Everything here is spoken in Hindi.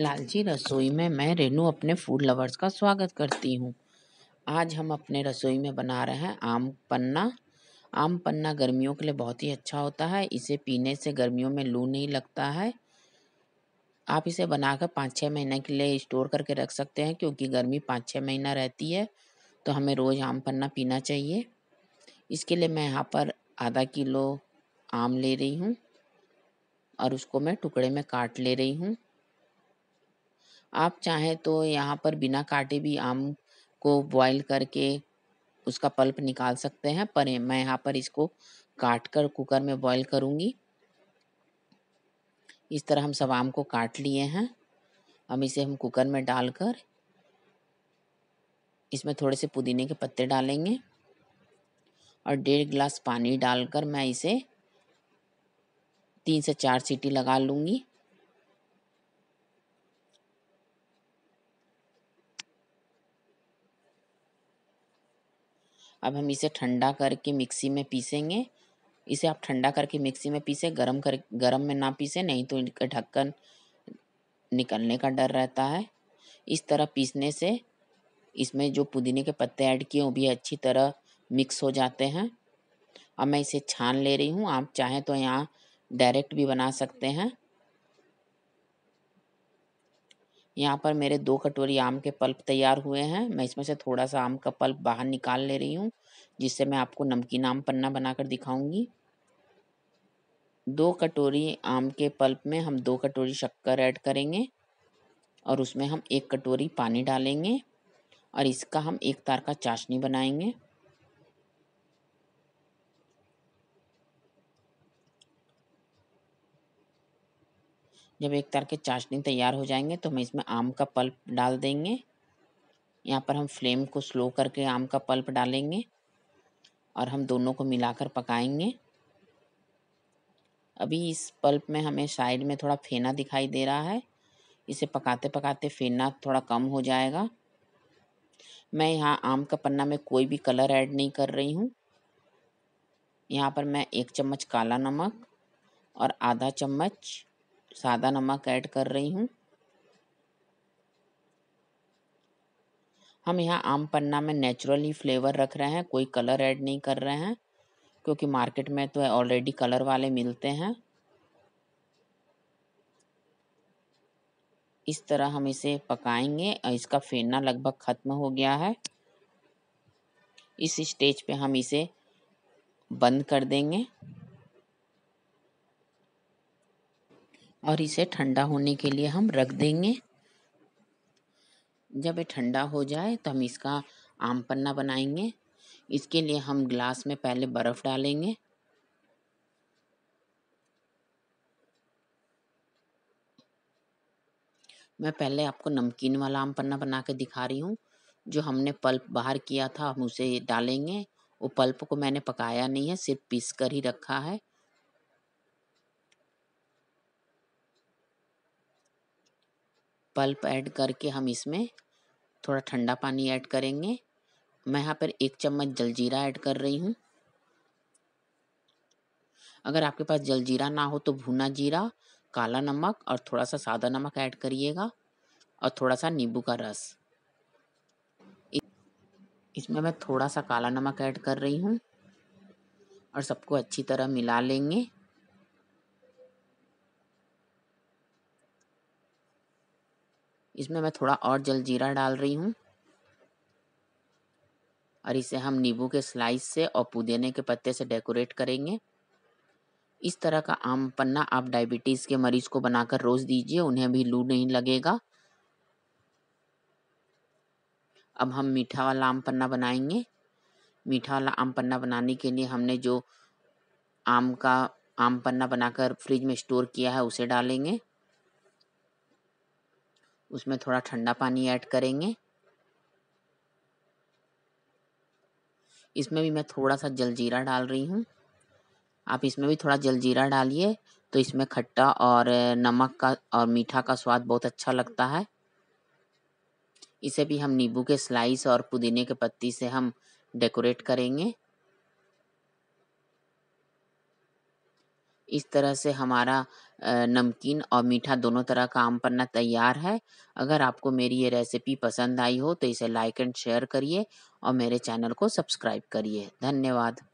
लालची रसोई में मैं रेनू अपने फूड लवर्स का स्वागत करती हूँ आज हम अपने रसोई में बना रहे हैं आम पन्ना आम पन्ना गर्मियों के लिए बहुत ही अच्छा होता है इसे पीने से गर्मियों में लू नहीं लगता है आप इसे बनाकर पाँच छः महीने के लिए स्टोर करके रख सकते हैं क्योंकि गर्मी पाँच छः महीना रहती है तो हमें रोज़ आम पन्ना पीना चाहिए इसके लिए मैं यहाँ पर आधा किलो आम ले रही हूँ और उसको मैं टुकड़े में काट ले रही हूँ आप चाहें तो यहाँ पर बिना काटे भी आम को बॉईल करके उसका पल्प निकाल सकते हैं पर मैं यहाँ पर इसको काट कर कुकर में बॉईल करूँगी इस तरह हम सब आम को काट लिए हैं अब इसे हम कुकर में डालकर इसमें थोड़े से पुदीने के पत्ते डालेंगे और डेढ़ गिलास पानी डालकर मैं इसे तीन से चार सीटी लगा लूँगी अब हम इसे ठंडा करके मिक्सी में पीसेंगे इसे आप ठंडा करके मिक्सी में पीसे गरम कर गरम में ना पीसे नहीं तो इनका ढक्कन निकलने का डर रहता है इस तरह पीसने से इसमें जो पुदीने के पत्ते ऐड किए वो भी अच्छी तरह मिक्स हो जाते हैं अब मैं इसे छान ले रही हूँ आप चाहें तो यहाँ डायरेक्ट भी बना सकते हैं यहाँ पर मेरे दो कटोरी आम के पल्प तैयार हुए हैं मैं इसमें से थोड़ा सा आम का पल्प बाहर निकाल ले रही हूँ जिससे मैं आपको नमकीन आम पन्ना बनाकर दिखाऊंगी दो कटोरी आम के पल्प में हम दो कटोरी शक्कर ऐड करेंगे और उसमें हम एक कटोरी पानी डालेंगे और इसका हम एक तार का चाशनी बनाएंगे जब एक तरह के चाशनी तैयार हो जाएंगे तो हम इसमें आम का पल्प डाल देंगे यहाँ पर हम फ्लेम को स्लो करके आम का पल्प डालेंगे और हम दोनों को मिलाकर पकाएंगे अभी इस पल्प में हमें साइड में थोड़ा फेना दिखाई दे रहा है इसे पकाते पकाते फेना थोड़ा कम हो जाएगा मैं यहाँ आम का पन्ना में कोई भी कलर ऐड नहीं कर रही हूँ यहाँ पर मैं एक चम्मच काला नमक और आधा चम्मच सादा नमक ऐड कर रही हूँ हम यहाँ आम पन्ना में नेचुरली फ्लेवर रख रहे हैं कोई कलर ऐड नहीं कर रहे हैं क्योंकि मार्केट में तो ऑलरेडी कलर वाले मिलते हैं इस तरह हम इसे पकाएंगे और इसका फेना लगभग ख़त्म हो गया है इस स्टेज पे हम इसे बंद कर देंगे और इसे ठंडा होने के लिए हम रख देंगे जब ये ठंडा हो जाए तो हम इसका आम पन्ना बनाएंगे इसके लिए हम ग्लास में पहले बर्फ़ डालेंगे मैं पहले आपको नमकीन वाला आम पन्ना बना के दिखा रही हूँ जो हमने पल्प बाहर किया था हम उसे डालेंगे वो पल्प को मैंने पकाया नहीं है सिर्फ पीस कर ही रखा है पल्प ऐड करके हम इसमें थोड़ा ठंडा पानी ऐड करेंगे मैं यहाँ पर एक चम्मच जलजीरा ऐड कर रही हूँ अगर आपके पास जलजीरा ना हो तो भुना जीरा काला नमक और थोड़ा सा सादा नमक ऐड करिएगा और थोड़ा सा नींबू का रस इसमें मैं थोड़ा सा काला नमक ऐड कर रही हूँ और सबको अच्छी तरह मिला लेंगे इसमें मैं थोड़ा और जल जीरा डाल रही हूँ और इसे हम नींबू के स्लाइस से और पुदीने के पत्ते से डेकोरेट करेंगे इस तरह का आम पन्ना आप डायबिटीज़ के मरीज को बनाकर रोज़ दीजिए उन्हें भी लू नहीं लगेगा अब हम मीठा वाला आम पन्ना बनाएंगे मीठा वाला आम पन्ना बनाने के लिए हमने जो आम का आम पन्ना बनाकर फ्रिज में स्टोर किया है उसे डालेंगे उसमें थोड़ा ठंडा पानी ऐड करेंगे इसमें भी मैं थोड़ा सा जलजीरा डाल रही हूँ आप इसमें भी थोड़ा जलजीरा डालिए तो इसमें खट्टा और नमक का और मीठा का स्वाद बहुत अच्छा लगता है इसे भी हम नींबू के स्लाइस और पुदीने के पत्ती से हम डेकोरेट करेंगे इस तरह से हमारा नमकीन और मीठा दोनों तरह का आम पन्ना तैयार है। अगर आपको मेरी ये रेसिपी पसंद आई हो तो इसे लाइक एंड शेयर करिए और मेरे चैनल को सब्सक्राइब करिए। धन्यवाद।